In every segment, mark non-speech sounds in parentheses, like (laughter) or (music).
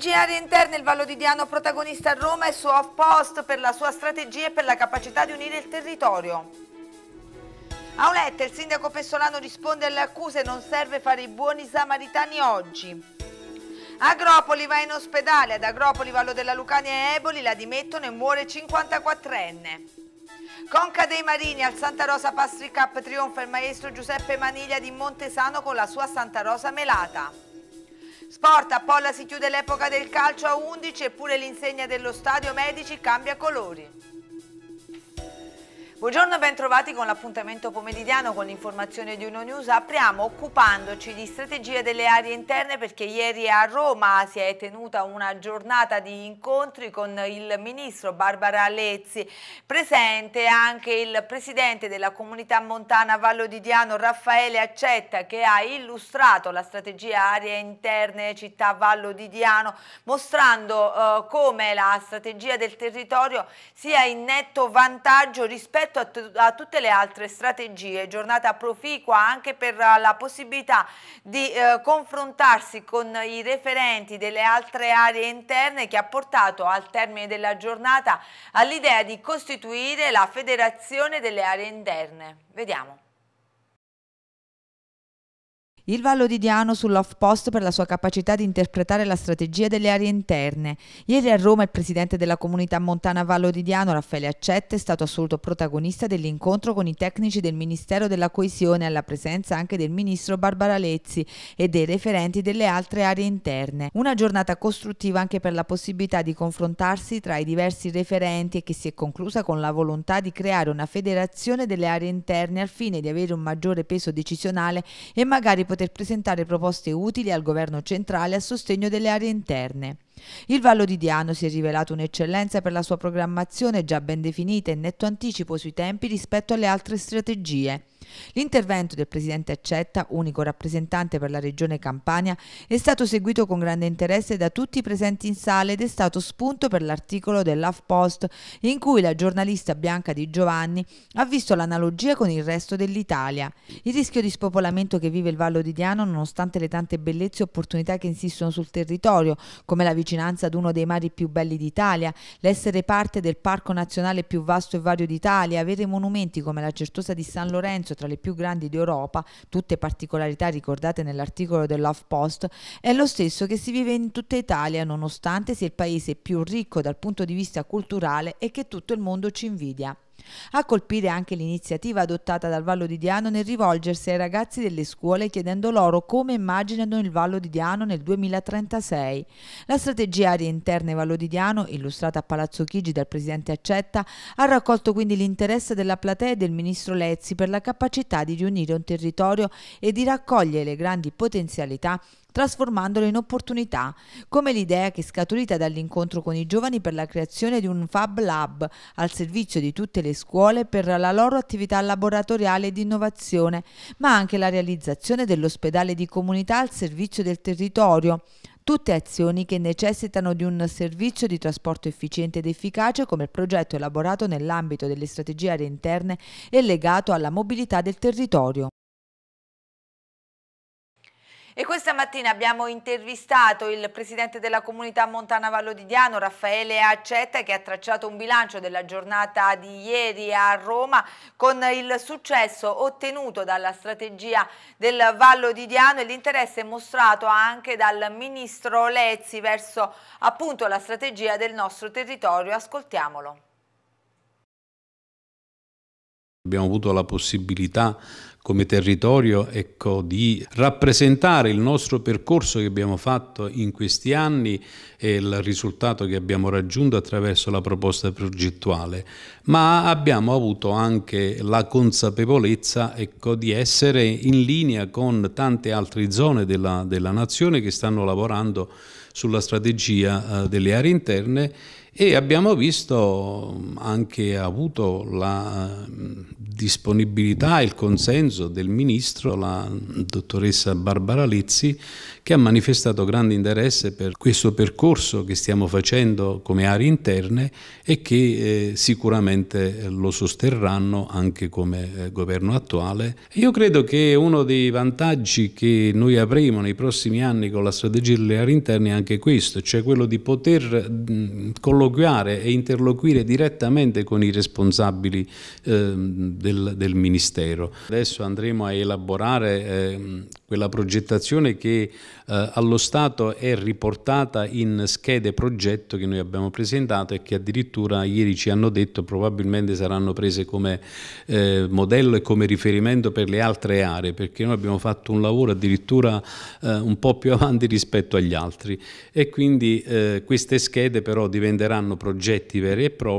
GR interna, il Vallo di Diano protagonista a Roma e su off post per la sua strategia e per la capacità di unire il territorio. Auletta, il sindaco Pessolano risponde alle accuse, non serve fare i buoni samaritani oggi. Agropoli va in ospedale, ad Agropoli Vallo della Lucania e Eboli la dimettono e muore 54enne. Conca dei Marini al Santa Rosa Pastry Cup trionfa il maestro Giuseppe Maniglia di Montesano con la sua Santa Rosa melata. Sport, a Polla si chiude l'epoca del calcio a 11 eppure l'insegna dello stadio Medici cambia colori. Buongiorno e bentrovati con l'appuntamento pomeridiano con l'informazione di Uno News. Apriamo occupandoci di strategia delle aree interne perché ieri a Roma si è tenuta una giornata di incontri con il ministro Barbara Lezzi, presente anche il presidente della comunità montana Vallo di Diano Raffaele Accetta che ha illustrato la strategia aree interne città Vallo di Diano mostrando eh, come la strategia del territorio sia in netto vantaggio rispetto rispetto a, a, tutte le altre strategie. Giornata proficua anche per eh, la possibilità di eh, confrontarsi con i referenti delle altre aree interne che ha portato al termine della giornata all'idea di costituire la Federazione delle aree interne. Vediamo. Il Vallo di Diano sull'off post per la sua capacità di interpretare la strategia delle aree interne. Ieri a Roma il presidente della comunità montana Vallo di Diano, Raffaele Accette, è stato assoluto protagonista dell'incontro con i tecnici del Ministero della Coesione alla presenza anche del ministro Barbara Lezzi e dei referenti delle altre aree interne. Una giornata costruttiva anche per la possibilità di confrontarsi tra i diversi referenti e che si è conclusa con la volontà di creare una federazione delle aree interne al fine di avere un maggiore peso decisionale e magari poter poter presentare proposte utili al governo centrale a sostegno delle aree interne. Il Vallo di Diano si è rivelato un'eccellenza per la sua programmazione già ben definita e netto anticipo sui tempi rispetto alle altre strategie. L'intervento del presidente Accetta, unico rappresentante per la regione Campania, è stato seguito con grande interesse da tutti i presenti in sala ed è stato spunto per l'articolo dell'Huffpost in cui la giornalista Bianca Di Giovanni ha visto l'analogia con il resto dell'Italia. Il rischio di spopolamento che vive il Vallo di Diano nonostante le tante bellezze e opportunità che insistono sul territorio, come la vicinanza ad uno dei mari più belli d'Italia, l'essere parte del parco nazionale più vasto e vario d'Italia, avere monumenti come la Certosa di San Lorenzo, tra le più grandi d'Europa, tutte particolarità ricordate nell'articolo dell'HuffPost, è lo stesso che si vive in tutta Italia nonostante sia il paese più ricco dal punto di vista culturale e che tutto il mondo ci invidia. A colpire anche l'iniziativa adottata dal Vallo di Diano nel rivolgersi ai ragazzi delle scuole chiedendo loro come immaginano il Vallo di Diano nel 2036. La strategia aria interna e Vallo di Diano, illustrata a Palazzo Chigi dal presidente Accetta, ha raccolto quindi l'interesse della platea e del ministro Lezzi per la capacità di riunire un territorio e di raccogliere le grandi potenzialità trasformandolo in opportunità, come l'idea che è scaturita dall'incontro con i giovani per la creazione di un Fab Lab al servizio di tutte le scuole per la loro attività laboratoriale di innovazione, ma anche la realizzazione dell'ospedale di comunità al servizio del territorio, tutte azioni che necessitano di un servizio di trasporto efficiente ed efficace come il progetto elaborato nell'ambito delle strategie aree interne e legato alla mobilità del territorio. E questa mattina abbiamo intervistato il presidente della comunità Montana Vallo di Diano, Raffaele Accetta, che ha tracciato un bilancio della giornata di ieri a Roma con il successo ottenuto dalla strategia del Vallo di Diano e l'interesse mostrato anche dal ministro Lezzi verso appunto la strategia del nostro territorio. Ascoltiamolo. Abbiamo avuto la possibilità come territorio ecco, di rappresentare il nostro percorso che abbiamo fatto in questi anni e il risultato che abbiamo raggiunto attraverso la proposta progettuale, ma abbiamo avuto anche la consapevolezza ecco, di essere in linea con tante altre zone della, della nazione che stanno lavorando sulla strategia eh, delle aree interne e abbiamo visto anche avuto la disponibilità e il consenso del ministro, la dottoressa Barbara Lezzi, che ha manifestato grande interesse per questo percorso che stiamo facendo come aree interne e che eh, sicuramente eh, lo sosterranno anche come eh, governo attuale. Io credo che uno dei vantaggi che noi avremo nei prossimi anni con la strategia delle aree interne è anche questo, cioè quello di poter mh, colloquiare e interloquire direttamente con i responsabili eh, del, del, Ministero. Adesso andremo a elaborare ehm, quella progettazione che eh, allo Stato è riportata in schede progetto che noi abbiamo presentato e che addirittura ieri ci hanno detto probabilmente saranno prese come eh, modello e come riferimento per le altre aree perché noi abbiamo fatto un lavoro addirittura eh, un po' più (laughs) avanti rispetto agli altri e quindi eh, queste schede però diventeranno progetti veri e propri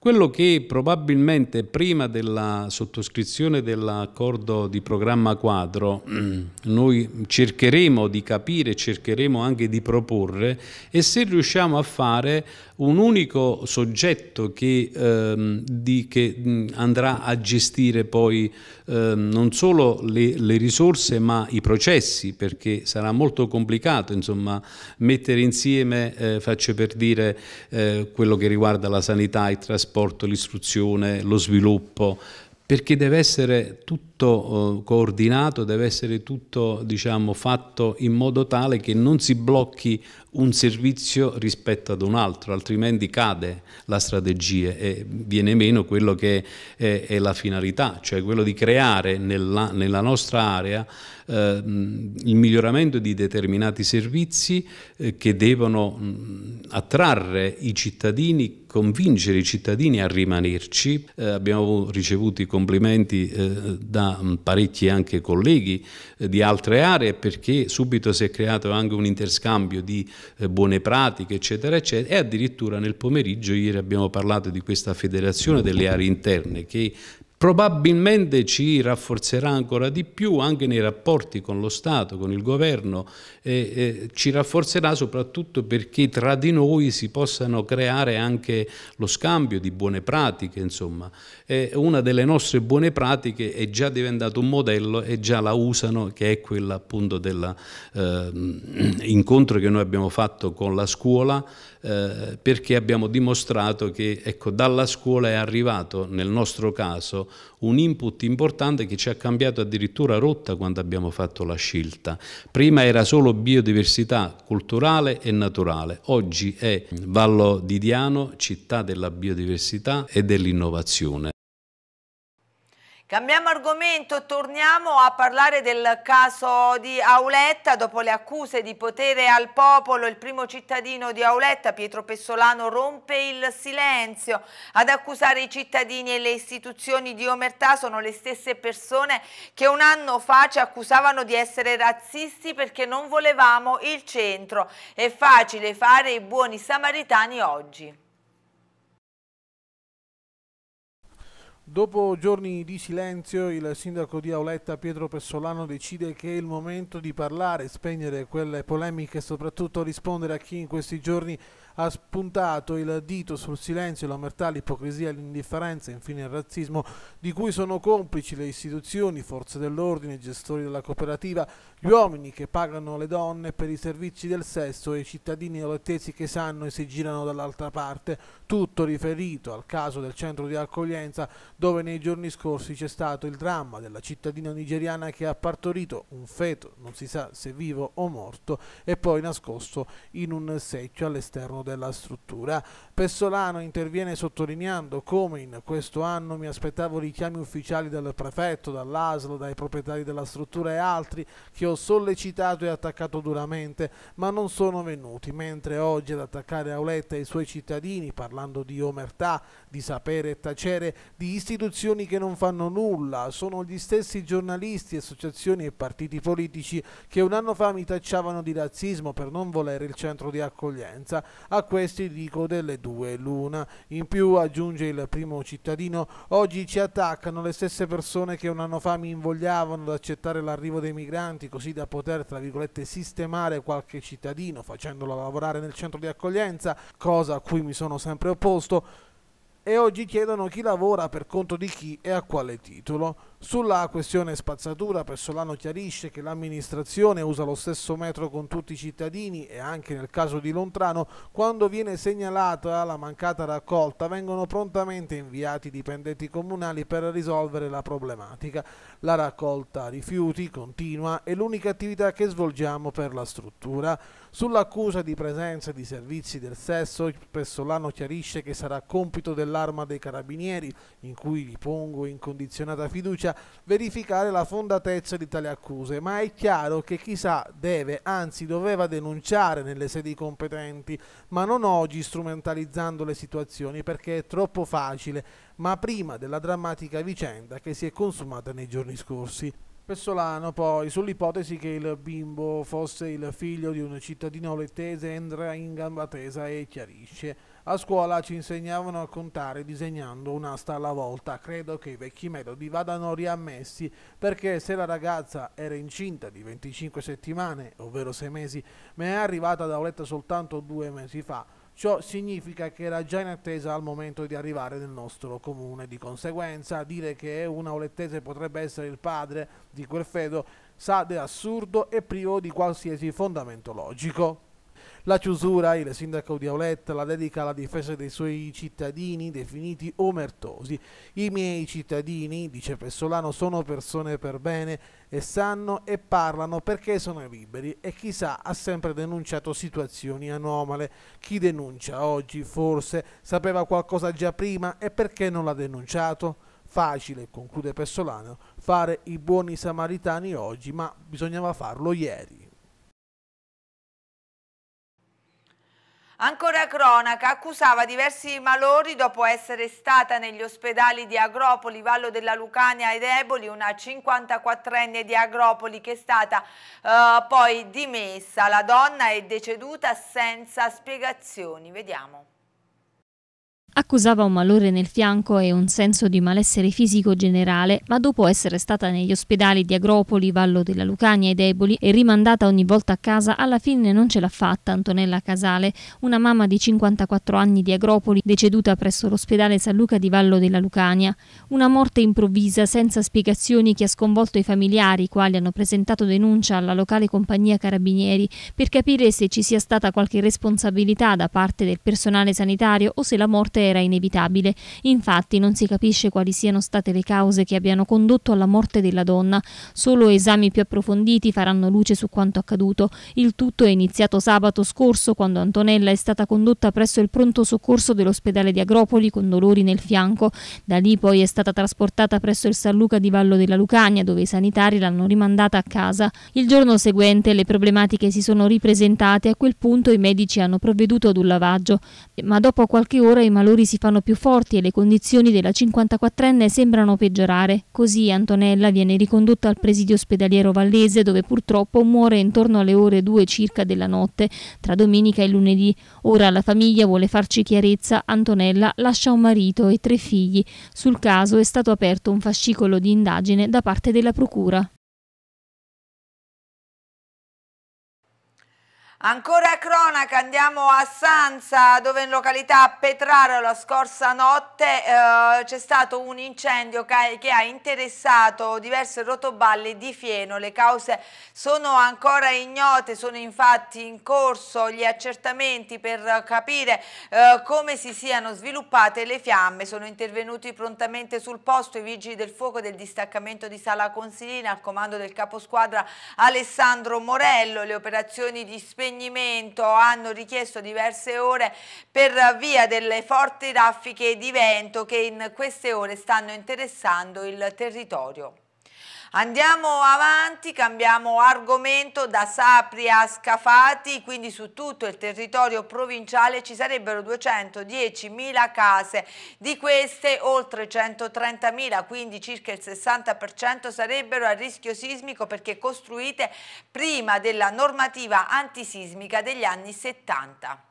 quello che probabilmente prima della sottoscrizione dell'accordo di programma quadro mm, noi cercheremo di capire, cercheremo anche di proporre è se riusciamo a fare un unico soggetto che, ehm, di, che andrà a gestire poi ehm, non solo le, le, risorse ma i processi perché sarà molto complicato insomma, mettere insieme, eh, faccio per dire, eh, quello che riguarda la sanità, il trasporto, l'istruzione, lo sviluppo perché deve essere tutto tutto eh, coordinato, deve essere tutto diciamo, fatto in modo tale che non si blocchi un servizio rispetto ad un altro, altrimenti cade la strategia e viene meno quello che è, è la finalità, cioè quello di creare nella, nella nostra area eh, il miglioramento di determinati servizi eh, che devono mh, attrarre i cittadini convincere i cittadini a rimanerci. Eh, abbiamo ricevuto i complimenti eh, da da mm, parecchi anche colleghi eh, di altre aree perché subito si è creato anche un interscambio di eh, buone pratiche eccetera eccetera e addirittura nel pomeriggio ieri abbiamo parlato di questa federazione delle aree interne che probabilmente ci rafforzerà ancora di più anche nei rapporti con lo Stato, con il governo, eh, eh, ci rafforzerà soprattutto perché tra di noi si possano creare anche lo scambio di buone pratiche, insomma. Eh, una delle nostre buone pratiche è già diventata un modello e già la usano, che è quella appunto dell'incontro ehm, che noi abbiamo fatto con la scuola, eh, perché abbiamo dimostrato che ecco, dalla scuola è arrivato, nel nostro caso, un input importante che ci ha cambiato addirittura rotta quando abbiamo fatto la scelta. Prima era solo biodiversità culturale e naturale, oggi è Vallo di Diano, città della biodiversità e dell'innovazione. Cambiamo argomento, torniamo a parlare del caso di Auletta dopo le accuse di potere al popolo. Il primo cittadino di Auletta, Pietro Pessolano, rompe il silenzio. Ad accusare i cittadini e le istituzioni di omertà sono le stesse persone che un anno fa ci accusavano di essere razzisti perché non volevamo il centro. È facile fare i buoni samaritani oggi. Dopo giorni di silenzio, il sindaco di Auletta Pietro Pessolano decide che è il momento di parlare, spegnere quelle polemiche e soprattutto rispondere a chi in questi giorni ha spuntato il dito sul silenzio, l'omertà, l'ipocrisia, l'indifferenza e infine il razzismo di cui sono complici le istituzioni, forze dell'ordine, gestori della cooperativa, gli uomini che pagano le donne per i servizi del sesso e i cittadini olettesi che sanno e si girano dall'altra parte, tutto riferito al caso del centro di accoglienza dove nei giorni scorsi c'è stato il dramma della cittadina nigeriana che ha partorito un feto, non si sa se vivo o morto, e poi nascosto in un secchio all'esterno della struttura. Pessolano interviene sottolineando come in questo anno mi aspettavo richiami ufficiali dal prefetto, dall'ASLO, dai proprietari della struttura e altri che ho sollecitato e attaccato duramente, ma non sono venuti, mentre oggi ad attaccare Auletta e i suoi cittadini, parlando di omertà, di sapere e tacere, di istituzioni che non fanno nulla, sono gli stessi giornalisti, associazioni e partiti politici che un anno fa mi tacciavano di razzismo per non volere il centro di accoglienza. A questi dico delle due l'una. In più, aggiunge il primo cittadino, oggi ci attaccano le stesse persone che un anno fa mi invogliavano ad accettare l'arrivo dei migranti così da poter, tra virgolette, sistemare qualche cittadino facendolo lavorare nel centro di accoglienza, cosa a cui mi sono sempre opposto. E oggi chiedono chi lavora per conto di chi e a quale titolo. Sulla questione spazzatura, Persolano chiarisce che l'amministrazione usa lo stesso metro con tutti i cittadini e anche nel caso di Lontrano, quando viene segnalata la mancata raccolta, vengono prontamente inviati i dipendenti comunali per risolvere la problematica. La raccolta rifiuti continua è l'unica attività che svolgiamo per la struttura. Sull'accusa di presenza di servizi del sesso, Pessolano chiarisce che sarà compito dell'arma dei carabinieri, in cui li pongo incondizionata fiducia Grecia verificare la fondatezza di tali accuse, ma è chiaro che chissà deve, anzi doveva denunciare nelle sedi competenti, ma non oggi strumentalizzando le situazioni perché è troppo facile, ma prima della drammatica vicenda che si è consumata nei giorni scorsi. Pessolano poi sull'ipotesi che il bimbo fosse il figlio di un cittadino lettese entra in gamba tesa e chiarisce. A scuola ci insegnavano a contare disegnando un'asta alla volta. Credo che i vecchi metodi vadano riammessi perché se la ragazza era incinta di 25 settimane, ovvero 6 mesi, ma è arrivata da Oletta soltanto due mesi fa, Ciò significa che era già in attesa al momento di arrivare nel nostro comune. Di conseguenza, dire che una olettese potrebbe essere il padre di quel feto sa di assurdo e privo di qualsiasi fondamento logico. La chiusura, il sindaco di Auletta la dedica alla difesa dei suoi cittadini definiti omertosi. I miei cittadini, dice Pessolano, sono persone per bene e sanno e parlano perché sono liberi e chissà ha sempre denunciato situazioni anomale. Chi denuncia oggi forse sapeva qualcosa già prima e perché non l'ha denunciato? Facile, conclude Pessolano, fare i buoni samaritani oggi, ma bisognava farlo ieri. Ancora cronaca, accusava diversi malori dopo essere stata negli ospedali di Agropoli, Vallo della Lucania ed Eboli, una 54enne di Agropoli che è stata eh, poi dimessa. La donna è deceduta senza spiegazioni. Vediamo. Accusava un malore nel fianco e un senso di malessere fisico generale, ma dopo essere stata negli ospedali di Agropoli, Vallo della Lucania e Deboli e rimandata ogni volta a casa, alla fine non ce l'ha fatta Antonella Casale, una mamma di 54 anni di Agropoli deceduta presso l'ospedale San Luca di Vallo della Lucania. Una morte improvvisa, senza spiegazioni, che ha sconvolto i familiari, i quali hanno presentato denuncia alla locale compagnia Carabinieri per capire se ci sia stata qualche responsabilità da parte del personale sanitario o se la morte è era inevitabile. Infatti non si capisce quali siano state le cause che abbiano condotto alla morte della donna. Solo esami più approfonditi faranno luce su quanto accaduto. Il tutto è iniziato sabato scorso quando Antonella è stata condotta presso il pronto soccorso dell'ospedale di Agropoli con dolori nel fianco. Da lì poi è stata trasportata presso il San Luca di Vallo della Lucania dove i sanitari l'hanno rimandata a casa. Il giorno seguente le problematiche si sono ripresentate e a quel punto i medici hanno provveduto ad un lavaggio, ma dopo qualche ora i malori calori si fanno più forti e le condizioni della 54enne sembrano peggiorare. Così Antonella viene ricondotta al presidio ospedaliero vallese dove purtroppo muore intorno alle ore 2 circa della notte, tra domenica e lunedì. Ora la famiglia vuole farci chiarezza, Antonella lascia un marito e tre figli. Sul caso è stato aperto un fascicolo di indagine da parte della procura. Ancora cronaca, andiamo a Sanza, dove in località Petraro la scorsa notte eh, c'è stato un incendio che ha interessato diverse rotoballe di fieno. Le cause sono ancora ignote, sono infatti in corso gli accertamenti per capire eh, come si siano sviluppate le fiamme. Sono intervenuti prontamente sul posto i vigili del fuoco del distaccamento di Sala Consilina al comando del caposquadra Alessandro Morello. Le operazioni di spesa spegnimento hanno richiesto diverse ore per via delle forti raffiche di vento che in queste ore stanno interessando il territorio. Andiamo avanti, cambiamo argomento da Sapri a Scafati, quindi su tutto il territorio provinciale ci sarebbero 210.000 case, di queste oltre 130.000, quindi circa il 60% sarebbero a rischio sismico perché costruite prima della normativa antisismica degli anni 70.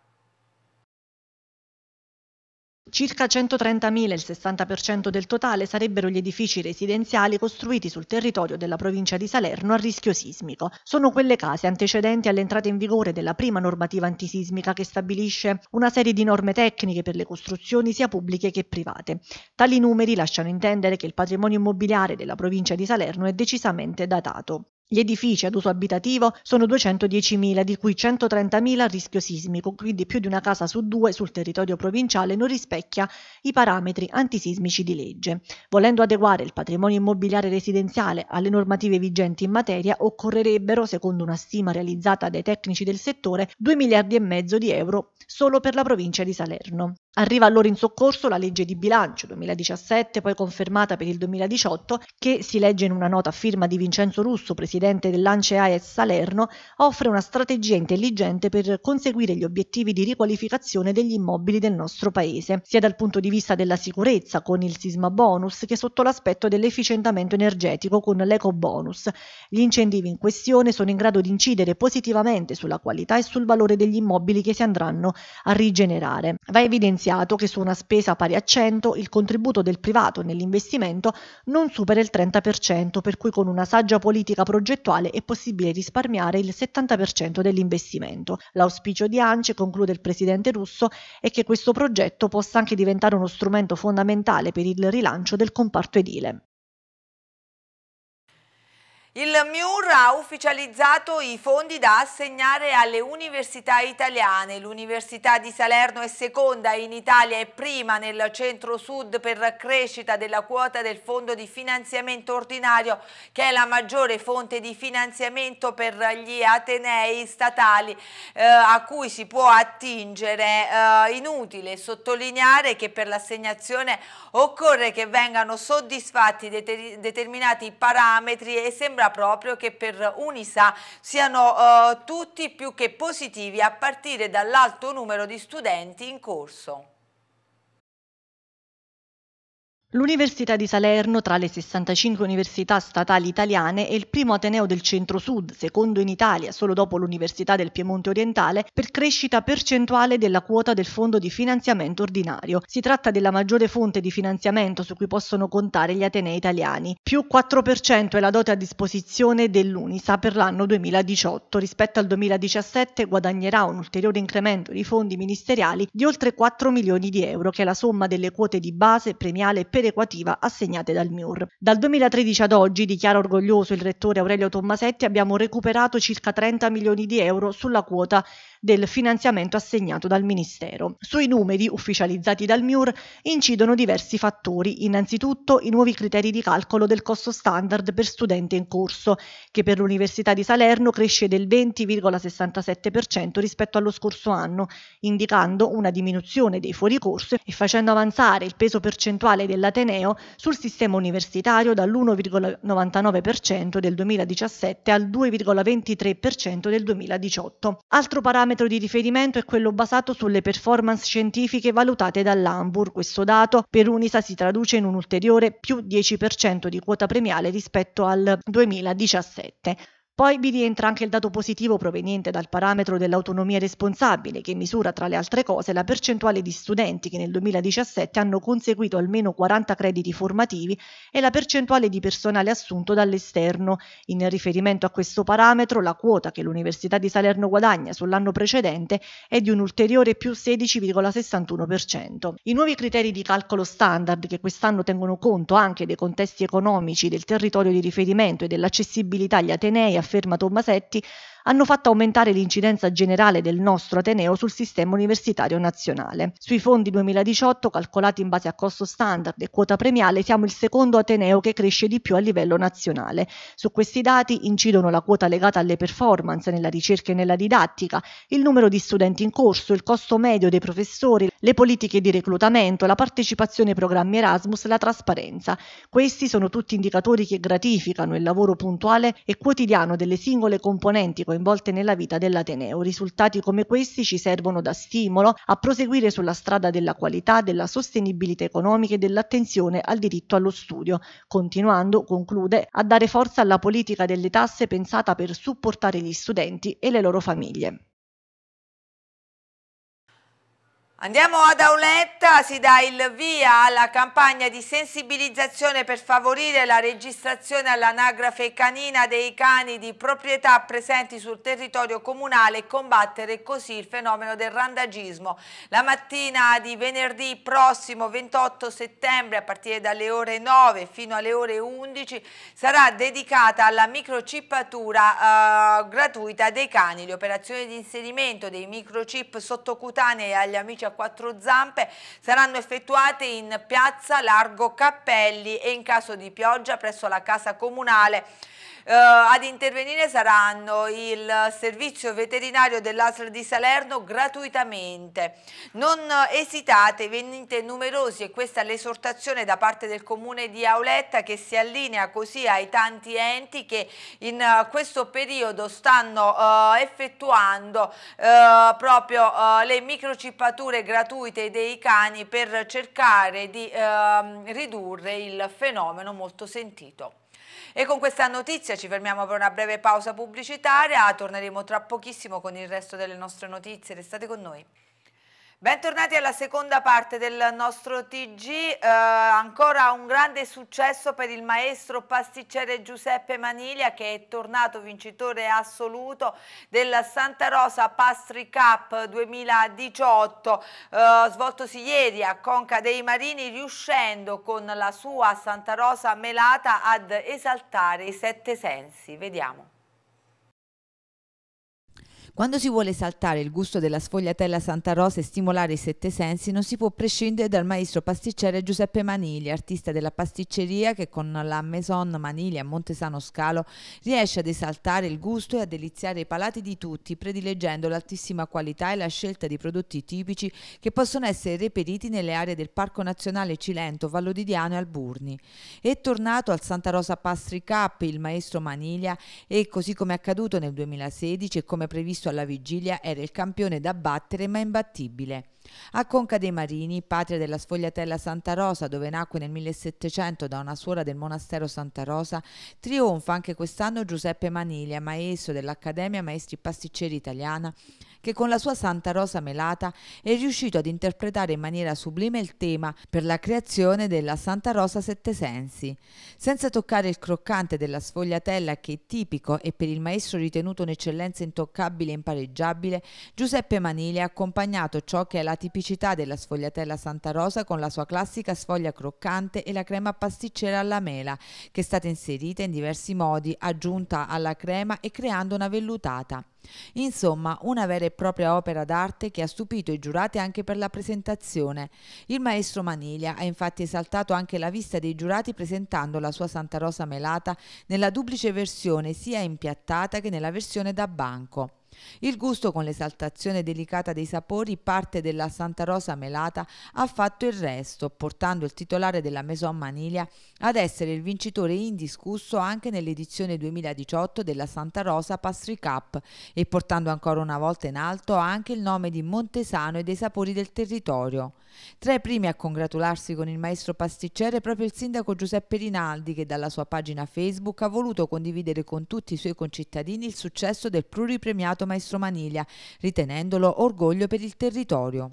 Circa 130.000, il 60% del totale, sarebbero gli edifici residenziali costruiti sul territorio della provincia di Salerno a rischio sismico. Sono quelle case antecedenti all'entrata in vigore della prima normativa antisismica che stabilisce una serie di norme tecniche per le costruzioni sia pubbliche che private. Tali numeri lasciano intendere che il patrimonio immobiliare della provincia di Salerno è decisamente datato. Gli edifici ad uso abitativo sono 210.000, di cui 130.000 a rischio sismico, quindi più di una casa su due sul territorio provinciale non rispecchia i parametri antisismici di legge. Volendo adeguare il patrimonio immobiliare residenziale alle normative vigenti in materia, occorrerebbero, secondo una stima realizzata dai tecnici del settore, 2 miliardi e mezzo di euro solo per la provincia di Salerno. Arriva allora in soccorso la legge di bilancio 2017, poi confermata per il 2018, che, si legge in una nota a firma di Vincenzo Russo, presidente dell'ANCE AES Salerno, offre una strategia intelligente per conseguire gli obiettivi di riqualificazione degli immobili del nostro Paese, sia dal punto di vista della sicurezza con il sisma bonus che sotto l'aspetto dell'efficientamento energetico con l'eco bonus. Gli incentivi in questione sono in grado di incidere positivamente sulla qualità e sul valore degli immobili che si andranno a rigenerare. Va evidenziato evidenziato che su una spesa pari a 100 il contributo del privato nell'investimento non supera il 30%, per cui con una saggia politica progettuale è possibile risparmiare il 70% dell'investimento. L'auspicio di ANCE, conclude il presidente russo, è che questo progetto possa anche diventare uno strumento fondamentale per il rilancio del comparto edile. Il MIUR ha ufficializzato i fondi da assegnare alle università italiane. L'Università di Salerno è seconda in Italia e prima nel centro-sud per crescita della quota del fondo di finanziamento ordinario che è la maggiore fonte di finanziamento per gli atenei statali eh, a cui si può attingere. Eh, inutile sottolineare che per l'assegnazione occorre che vengano soddisfatti determinati parametri e sembra sembra proprio che per Unisa siano eh, tutti più che positivi a partire dall'alto numero di studenti in corso. L'Università di Salerno, tra le 65 università statali italiane, è il primo ateneo del centro-sud, secondo in Italia, solo dopo l'Università del Piemonte Orientale, per crescita percentuale della quota del fondo di finanziamento ordinario. Si tratta della maggiore fonte di finanziamento su cui possono contare gli atenei italiani. Più 4% è la dote a disposizione dell'UNISA per l'anno 2018. Rispetto al 2017 guadagnerà un ulteriore incremento di fondi ministeriali di oltre 4 milioni di euro, che è la somma delle quote di base, premiale e perequativa assegnate dal MIUR. Dal 2013 ad oggi, dichiara orgoglioso il rettore Aurelio Tommasetti, abbiamo recuperato circa 30 milioni di euro sulla quota del finanziamento assegnato dal Ministero. Sui numeri ufficializzati dal MIUR incidono diversi fattori, innanzitutto i nuovi criteri di calcolo del costo standard per studente in corso, che per l'Università di Salerno cresce del 20,67% rispetto allo scorso anno, indicando una diminuzione dei fuoricorso e facendo avanzare il peso percentuale della dall'Ateneo sul sistema universitario dall'1,99% del 2017 al 2,23% del 2018. Altro parametro di riferimento è quello basato sulle performance scientifiche valutate dall'Ambur. Questo dato per Unisa si traduce in un ulteriore più 10% di quota premiale rispetto al 2017. Poi vi rientra anche il dato positivo proveniente dal parametro dell'autonomia responsabile, che misura tra le altre cose la percentuale di studenti che nel 2017 hanno conseguito almeno 40 crediti formativi e la percentuale di personale assunto dall'esterno. In riferimento a questo parametro, la quota che l'Università di Salerno guadagna sull'anno precedente è di un ulteriore più 16,61%. I nuovi criteri di calcolo standard, che quest'anno tengono conto anche dei contesti economici del territorio di riferimento e dell'accessibilità agli Atenei, afferma Tommasetti, hanno fatto aumentare l'incidenza generale del nostro Ateneo sul sistema universitario nazionale. Sui fondi 2018, calcolati in base a costo standard e quota premiale, siamo il secondo Ateneo che cresce di più a livello nazionale. Su questi dati incidono la quota legata alle performance nella ricerca e nella didattica, il numero di studenti in corso, il costo medio dei professori, le politiche di reclutamento, la partecipazione ai programmi Erasmus, la trasparenza. Questi sono tutti indicatori che gratificano il lavoro puntuale e quotidiano delle singole componenti coinvolte coinvolte nella vita dell'Ateneo. Risultati come questi ci servono da stimolo a proseguire sulla strada della qualità, della sostenibilità economica e dell'attenzione al diritto allo studio, continuando, conclude, a dare forza alla politica delle tasse pensata per supportare gli studenti e le loro famiglie. Andiamo ad Auletta, si dà il via alla campagna di sensibilizzazione per favorire la registrazione all'anagrafe canina dei cani di proprietà presenti sul territorio comunale e combattere così il fenomeno del randagismo. La mattina di venerdì prossimo 28 settembre a partire dalle ore 9 fino alle ore 11 sarà dedicata alla microchippatura eh, gratuita dei cani. Le operazioni di inserimento dei microchip sottocutanei agli amici a quattro zampe saranno effettuate in piazza Largo Cappelli e in caso di pioggia presso la casa comunale eh, ad intervenire saranno il servizio veterinario dell'Asra di Salerno gratuitamente. Non esitate, venite numerosi e questa è l'esortazione da parte del comune di Auletta che si allinea così ai tanti enti che in eh, questo periodo stanno eh, effettuando eh, proprio eh, le microcippature gratuite dei cani per cercare di ehm, ridurre il fenomeno molto sentito. E con questa notizia ci fermiamo per una breve pausa pubblicitaria, torneremo tra pochissimo con il resto delle nostre notizie, restate con noi. Bentornati alla seconda parte del nostro TG, eh, ancora un grande successo per il maestro pasticcere Giuseppe Maniglia che è tornato vincitore assoluto della Santa Rosa Pastry Cup 2018, eh, svoltosi ieri a Conca dei Marini riuscendo con la sua Santa Rosa melata ad esaltare i sette sensi. Vediamo. Quando si vuole saltare il gusto della sfogliatella Santa Rosa e stimolare i sette sensi, non si può prescindere dal maestro pasticcere Giuseppe Maniglia, artista della pasticceria che con la Maison Maniglia a Montesano Scalo riesce ad esaltare il gusto e a deliziare i palati di tutti, predileggendo l'altissima qualità e la scelta di prodotti tipici che possono essere reperiti nelle aree del Parco Nazionale Cilento, Vallodidiano e Alburni. È tornato al Santa Rosa Pastry Cup il maestro Maniglia e così come è accaduto nel 2016 e come previsto stesso alla vigilia era il campione da battere ma imbattibile. A Conca dei Marini, patria della sfogliatella Santa Rosa, dove nacque nel 1700 da una suora del monastero Santa Rosa, trionfa anche quest'anno Giuseppe Maniglia, maestro dell'Accademia Maestri Pasticceri Italiana che con la sua Santa Rosa Melata è riuscito ad interpretare in maniera sublime il tema per la creazione della Santa Rosa Sette Sensi, senza toccare il croccante della sfogliatella che è tipico e per il maestro ritenuto un'eccellenza intoccabile e impareggiabile, Giuseppe Manili ha accompagnato ciò che è la tipicità della sfogliatella Santa Rosa con la sua classica sfoglia croccante e la crema pasticcera alla mela, che è stata inserita in diversi modi, aggiunta alla crema e creando una vellutata. Insomma, una vera e propria opera d'arte che ha stupito i giurati anche per la presentazione. Il maestro Maniglia ha infatti esaltato anche la vista dei giurati presentando la sua Santa Rosa Melata nella duplice versione sia impiattata che nella versione da banco. Il gusto con l'esaltazione delicata dei sapori parte della Santa Rosa melata ha fatto il resto, portando il titolare della Maison Maniglia ad essere il vincitore indiscusso anche nell'edizione 2018 della Santa Rosa Pastry Cup e portando ancora una volta in alto anche il nome di Montesano e dei sapori del territorio. Tra i primi a congratularsi con il maestro pasticcere è proprio il sindaco Giuseppe Rinaldi che dalla sua pagina Facebook ha voluto condividere con tutti i suoi concittadini il successo del pluripremiato maestro Maniglia, ritenendolo orgoglio per il territorio.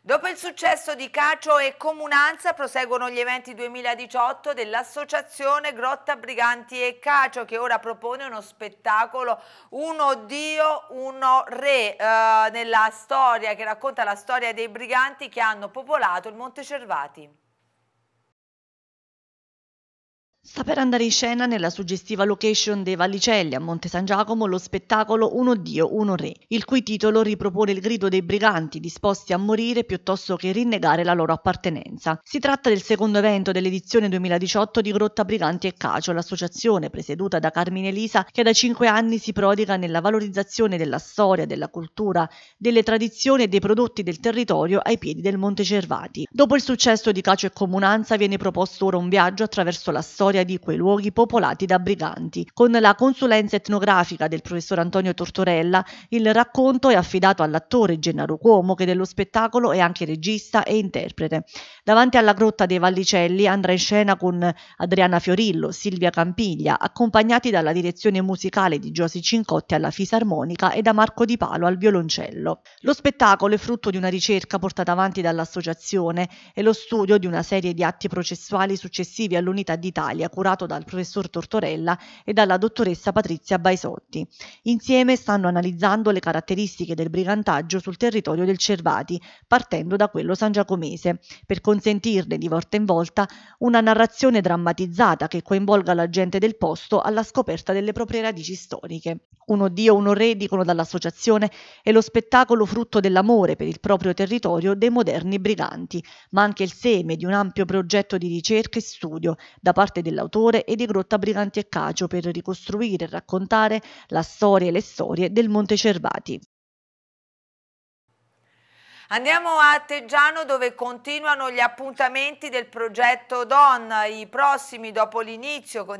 Dopo il successo di Cacio e Comunanza proseguono gli eventi 2018 dell'associazione Grotta Briganti e Cacio che ora propone uno spettacolo Uno Dio, Uno Re eh, nella storia che racconta la storia dei briganti che hanno popolato il Monte Cervati. Sta per andare in scena nella suggestiva location dei Vallicelli a Monte San Giacomo lo spettacolo Uno Dio, Uno Re, il cui titolo ripropone il grido dei briganti disposti a morire piuttosto che rinnegare la loro appartenenza. Si tratta del secondo evento dell'edizione 2018 di Grotta Briganti e Cacio, l'associazione presieduta da Carmine Elisa che da cinque anni si prodiga nella valorizzazione della storia, della cultura, delle tradizioni e dei prodotti del territorio ai piedi del Monte Cervati. Dopo il successo di Cacio e Comunanza viene proposto ora un viaggio attraverso la storia storia di quei luoghi popolati da briganti. Con la consulenza etnografica del professor Antonio Tortorella, il racconto è affidato all'attore Gennaro Cuomo, che dello spettacolo è anche regista e interprete. Davanti alla grotta dei Vallicelli andrà in scena con Adriana Fiorillo, Silvia Campiglia, accompagnati dalla direzione musicale di Giosi Cincotti alla fisarmonica e da Marco Di Palo al violoncello. Lo spettacolo è frutto di una ricerca portata avanti dall'associazione e lo studio di una serie di atti processuali successivi all'Unità d'Italia Italia curato dal professor Tortorella e dalla dottoressa Patrizia Baisotti. Insieme stanno analizzando le caratteristiche del brigantaggio sul territorio del Cervati, partendo da quello sangiacomese, per consentirne di volta in volta una narrazione drammatizzata che coinvolga la gente del posto alla scoperta delle proprie radici storiche. Un oddio, uno re, dicono dall'associazione, è lo spettacolo frutto dell'amore per il proprio territorio dei moderni briganti, ma anche il seme di un ampio progetto di ricerca e studio da parte della dell'autore e di Grotta Briganti e Cacio per ricostruire e raccontare la storia e le storie del Monte Cervati. Andiamo a Teggiano dove continuano gli appuntamenti del progetto Don, i prossimi dopo l'inizio con,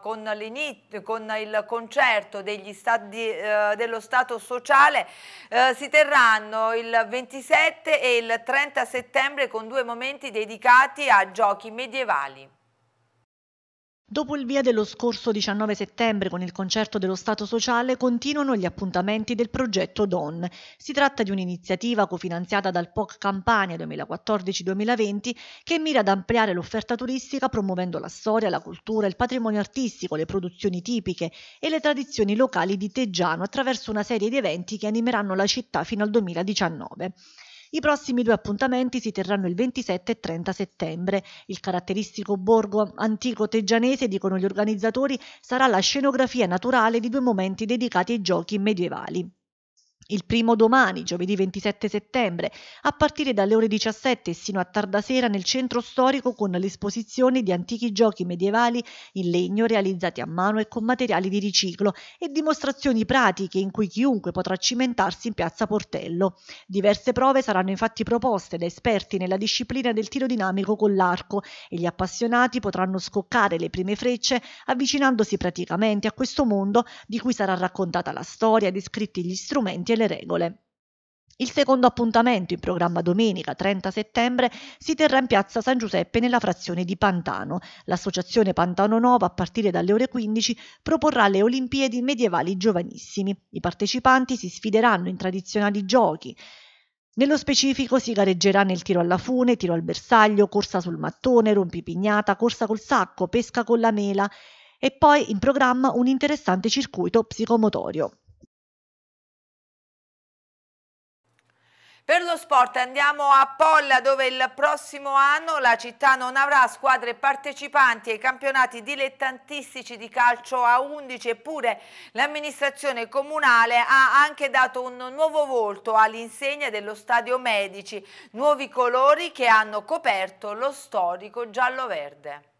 con, il concerto stati, eh, dello Stato sociale eh, si terranno il 27 e il 30 settembre con due momenti dedicati a giochi medievali. Dopo il via dello scorso 19 settembre con il concerto dello Stato sociale continuano gli appuntamenti del progetto DON. Si tratta di un'iniziativa cofinanziata dal POC Campania 2014-2020 che mira ad ampliare l'offerta turistica promuovendo la storia, la cultura, il patrimonio artistico, le produzioni tipiche e le tradizioni locali di Teggiano attraverso una serie di eventi che animeranno la città fino al 2019. I prossimi due appuntamenti si terranno il 27 e 30 settembre. Il caratteristico borgo antico teggianese, dicono gli organizzatori, sarà la scenografia naturale di due momenti dedicati ai giochi medievali. Il primo domani, giovedì 27 settembre, a partire dalle ore 17 sino a tarda sera nel centro storico con l'esposizione di antichi giochi medievali in legno realizzati a mano e con materiali di riciclo e dimostrazioni pratiche in cui chiunque potrà cimentarsi in piazza Portello. Diverse prove saranno infatti proposte da esperti nella disciplina del tiro dinamico con l'arco e gli appassionati potranno scoccare le prime frecce avvicinandosi praticamente a questo mondo di cui sarà raccontata la storia, descritti gli strumenti e le regole. Il secondo appuntamento, in programma domenica 30 settembre, si terrà in piazza San Giuseppe nella frazione di Pantano. L'associazione Pantano Nova, a partire dalle ore 15, proporrà le Olimpiadi medievali giovanissimi. I partecipanti si sfideranno in tradizionali giochi. Nello specifico si gareggerà nel tiro alla fune, tiro al bersaglio, corsa sul mattone, rompipignata, corsa col sacco, pesca con la mela e poi in programma un interessante circuito psicomotorio. Per lo sport andiamo a Polla dove il prossimo anno la città non avrà squadre partecipanti ai campionati dilettantistici di calcio a 11 eppure l'amministrazione comunale ha anche dato un nuovo volto all'insegna dello stadio Medici, nuovi colori che hanno coperto lo storico giallo-verde.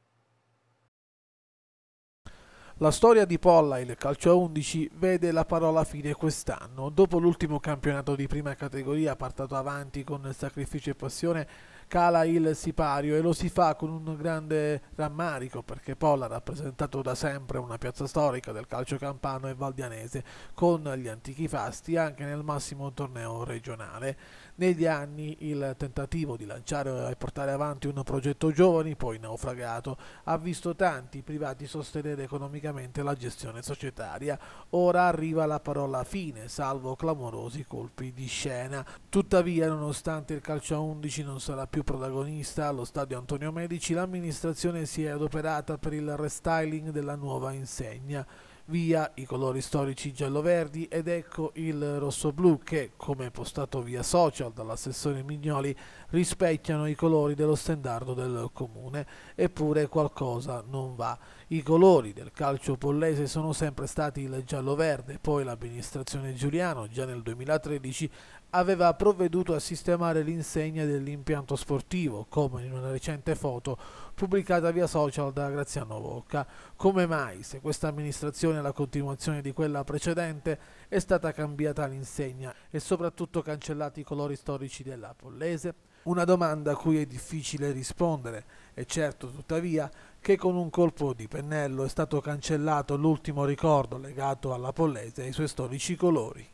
La storia di Polla il calcio a 11 vede la parola fine quest'anno. Dopo l'ultimo campionato di prima categoria portato avanti con sacrificio e passione, cala il sipario e lo si fa con un grande rammarico perché Polla ha rappresentato da sempre una piazza storica del calcio campano e valdianese con gli antichi fasti anche nel massimo torneo regionale. Negli anni il tentativo di lanciare e portare avanti un progetto giovani, poi naufragato, ha visto tanti privati sostenere economicamente la gestione societaria. Ora arriva la parola fine, salvo clamorosi colpi di scena. Tuttavia, nonostante il calcio a 11 non sarà più protagonista allo stadio Antonio Medici, l'amministrazione si è adoperata per il restyling della nuova insegna via i colori storici giallo-verdi ed ecco il rosso-blu che, come postato via social dall'assessore Mignoli, rispecchiano i colori dello standard del comune. Eppure qualcosa non va. I colori del calcio pollese sono sempre stati il giallo-verde, poi l'amministrazione Giuliano già nel 2013 aveva provveduto a sistemare l'insegna dell'impianto sportivo, come in una recente foto pubblicata via social da Graziano Vocca. Come mai, se questa amministrazione è la continuazione di quella precedente, è stata cambiata l'insegna e soprattutto cancellati i colori storici della Pollese? Una domanda a cui è difficile rispondere. È certo, tuttavia, che con un colpo di pennello è stato cancellato l'ultimo ricordo legato alla Pollese e ai suoi storici colori.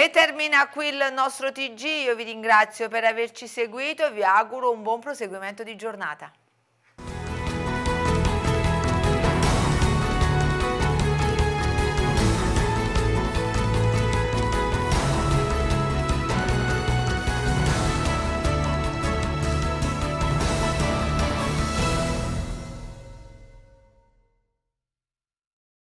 E termina qui il nostro TG, io vi ringrazio per averci seguito e vi auguro un buon proseguimento di giornata.